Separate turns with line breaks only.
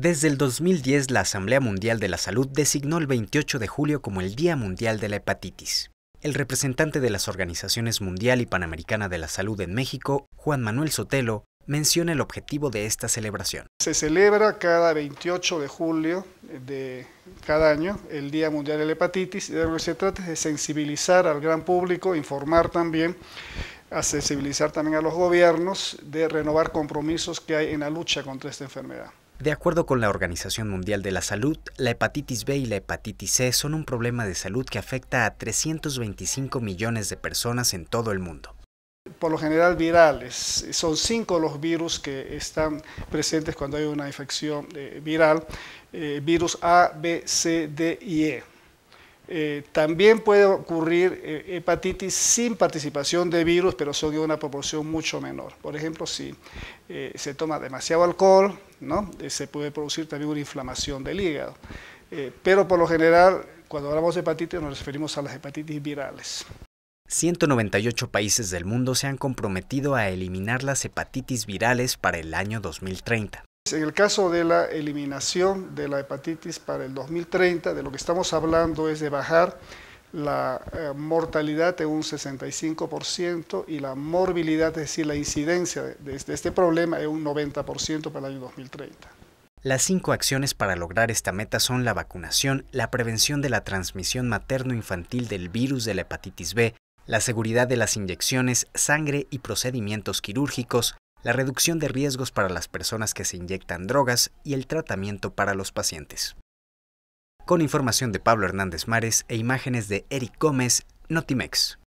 Desde el 2010, la Asamblea Mundial de la Salud designó el 28 de julio como el Día Mundial de la Hepatitis. El representante de las organizaciones Mundial y Panamericana de la Salud en México, Juan Manuel Sotelo, menciona el objetivo de esta celebración.
Se celebra cada 28 de julio de cada año el Día Mundial de la Hepatitis y de lo que se trata es de sensibilizar al gran público, informar también a sensibilizar también a los gobiernos de renovar compromisos que hay en la lucha contra esta enfermedad.
De acuerdo con la Organización Mundial de la Salud, la hepatitis B y la hepatitis C son un problema de salud que afecta a 325 millones de personas en todo el mundo.
Por lo general virales, son cinco los virus que están presentes cuando hay una infección eh, viral, eh, virus A, B, C, D y E. Eh, también puede ocurrir eh, hepatitis sin participación de virus, pero son de una proporción mucho menor. Por ejemplo, si eh, se toma demasiado alcohol, ¿no? se puede producir también una inflamación del hígado. pero por lo general, cuando hablamos de hepatitis, nos referimos a las hepatitis virales.
198 países del mundo se han comprometido a eliminar las hepatitis virales para el año 2030.
En el caso de la eliminación de la hepatitis para el 2030, de lo que estamos hablando es de bajar la eh, mortalidad en un 65% y la morbilidad, es decir, la incidencia de, de este problema en un 90% para el año 2030.
Las cinco acciones para lograr esta meta son la vacunación, la prevención de la transmisión materno-infantil del virus de la hepatitis B, la seguridad de las inyecciones, sangre y procedimientos quirúrgicos, la reducción de riesgos para las personas que se inyectan drogas y el tratamiento para los pacientes.
Con información de Pablo Hernández Mares e imágenes de Eric Gómez, Notimex.